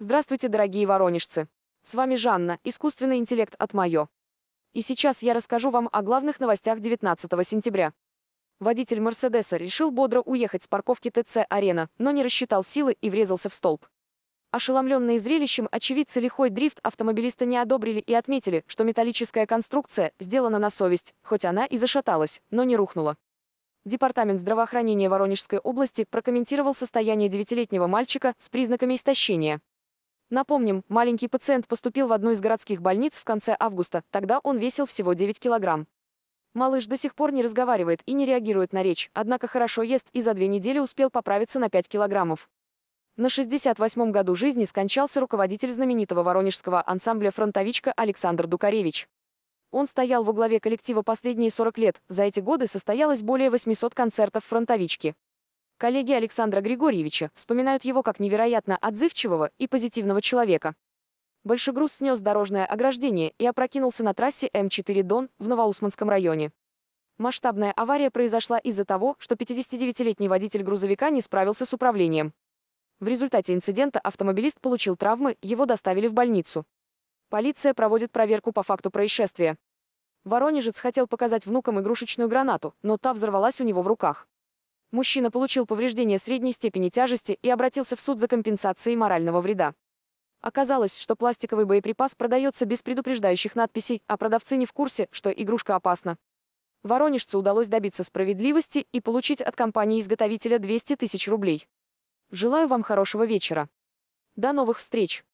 Здравствуйте, дорогие воронежцы! С вами Жанна, искусственный интеллект от Майо. И сейчас я расскажу вам о главных новостях 19 сентября. Водитель Мерседеса решил бодро уехать с парковки ТЦ «Арена», но не рассчитал силы и врезался в столб. Ошеломленные зрелищем, очевидцы лихой дрифт автомобилиста не одобрили и отметили, что металлическая конструкция сделана на совесть, хоть она и зашаталась, но не рухнула. Департамент здравоохранения Воронежской области прокомментировал состояние девятилетнего мальчика с признаками истощения. Напомним, маленький пациент поступил в одну из городских больниц в конце августа, тогда он весил всего 9 килограмм. Малыш до сих пор не разговаривает и не реагирует на речь, однако хорошо ест и за две недели успел поправиться на 5 килограммов. На 68-м году жизни скончался руководитель знаменитого воронежского ансамбля «Фронтовичка» Александр Дукаревич. Он стоял во главе коллектива последние 40 лет, за эти годы состоялось более 800 концертов «Фронтовички». Коллеги Александра Григорьевича вспоминают его как невероятно отзывчивого и позитивного человека. Большегруз снес дорожное ограждение и опрокинулся на трассе М4 Дон в Новоусманском районе. Масштабная авария произошла из-за того, что 59-летний водитель грузовика не справился с управлением. В результате инцидента автомобилист получил травмы, его доставили в больницу. Полиция проводит проверку по факту происшествия. Воронежец хотел показать внукам игрушечную гранату, но та взорвалась у него в руках. Мужчина получил повреждение средней степени тяжести и обратился в суд за компенсацией морального вреда. Оказалось, что пластиковый боеприпас продается без предупреждающих надписей, а продавцы не в курсе, что игрушка опасна. Воронежцу удалось добиться справедливости и получить от компании-изготовителя 200 тысяч рублей. Желаю вам хорошего вечера. До новых встреч!